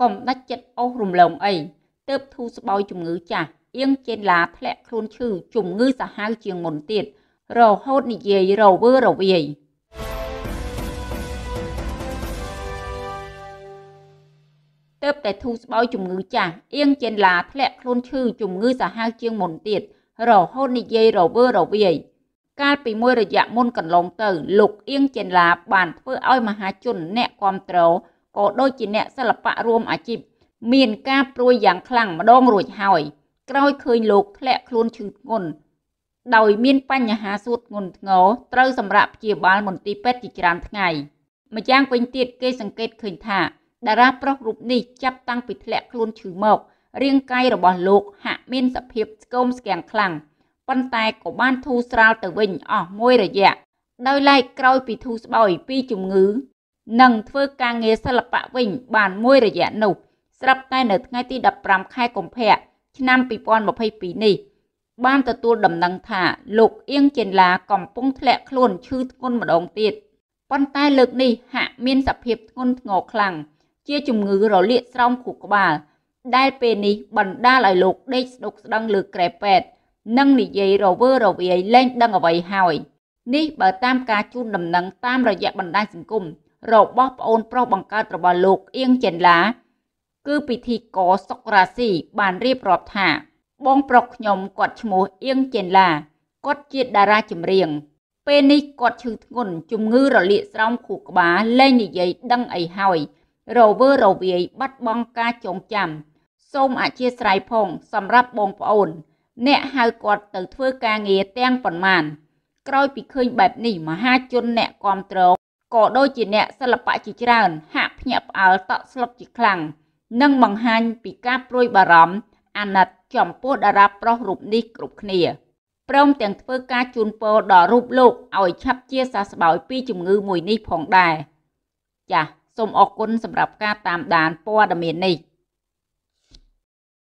កុំដាច់ចិត្តអូសរំលងអីទៅធូរស្បើយជំងឺចាស់អៀងចេនឡាធ្លាក់ខ្លួនឈឺជំងឺសាហាវជាងមុនទៀតរហូតនិយាយរវើរវាយទៅតែធូរស្បើយជំងឺចាស់អៀងចេនឡាធ្លាក់ខ្លួនឈឺជំងឺសាហាវជាងមុនទៀតរហូតនិយាយរវើរវាយកាលពីមួយរយៈមុនកន្លងទៅ លោកអៀងចេនឡាបានធ្វើឲ្យមហាជនអ្នកគ្រប់គ្រងក៏ដូចជាអ្នកសិល្បៈរួមអាជីពមានការព្រួយយ៉ាងខ្លាំងម្ដងរួចហើយក្រោយឃើញលោកធ្លាក់ខ្លួនឈឺធ្ងន់ដោយមានបញ្ហាសួតធ្ងន់ធ្ងរត្រូវសម្រាប់ព្យាបាលមន្ទីរពេទ្យជាច្រើនថ្ងៃម្យ៉ាងវិញទៀតគេសង្កេតឃើញថាតារាប្រុសរូបនេះចាប់តាំងពីធ្លាក់ខ្លួនឈឺមក រាងកាយរបស់លោក ហាក់មានសភាពស្គមស្គាំងខ្លាំងប៉ុន្តែក៏បានធូរស្រាលទៅវិញអស់មួយរយៈដោយឡែកក្រោយពីធូរស្បើយពីជំងឺនិងធ្វើការងារសិល្បៈវិញ បានមួយរយៈនោះស្រាប់តែនៅថ្ងៃ ទី15ខែកុម្ភៈឆ្នាំ2022នេះបានទទួលដំណឹងថាលោកអៀងចិនឡាកំពុងធ្លាក់ខ្លួនឈឺធ្ងន់ម្ដងទៀតប៉ុន្តែលើកនេះហាក់មាន សភាពធ្ងន់ធ្ងរខ្លាំងជាជំងឺរលាកស្រោមខួរក្បាលដែលពេលនេះបណ្ដាលឲ្យលោកដេកស្ដុកស្ដង់លើក្រែពេទ្យនិងនិយាយរវើរវាយលែងដឹងអ្វីហើយនេះបើតាមការជូនដំណឹងតាមរយៈបណ្ដាញសង្គមរបស់ប្អូន ប្រុសបង្កើតរបស់លោកអៀងចិនឡាគឺពិធីករសុករាស៊ីបានរៀបរាប់ថា បងប្រុសខ្ញុំគាត់ឈ្មោះអៀងចិនឡាគាត់ជាតារាចម្រៀង ពេលនេះគាត់ឈឺធ្ងន់ជំងឺរលាកស្រោមខួរក្បាលលែងនិយាយដឹងអីហើយរវើរវាយ បាត់បង់ការចងចាំ សូមអធិស្ឋានផងសម្រាប់បងប្អូន អ្នកហៅគាត់ទៅធ្វើការងារទាំងប៉ុន្មាន ក្រោយពីឃើញបែបនេះមហាជនអ្នកគាំទ្រក៏ដូចជាអ្នកសិល្បៈជាច្រើនហាក់ភ្ញាក់ផ្អើលតក់ស្លុតជាខ្លាំងនិងបង្ហាញពីការព្រួយបារម្ភអាណិតចំពោះតារាប្រុសរូបនេះគ្រប់គ្នាព្រមទាំងធ្វើការជូនពរដល់រូបលោកឲ្យឆាប់ជាសះស្បើយពីជំងឺមួយនេះផងដែរចាសសូមអរគុណសម្រាប់ការតាមដានព័ត៌មាននេះ។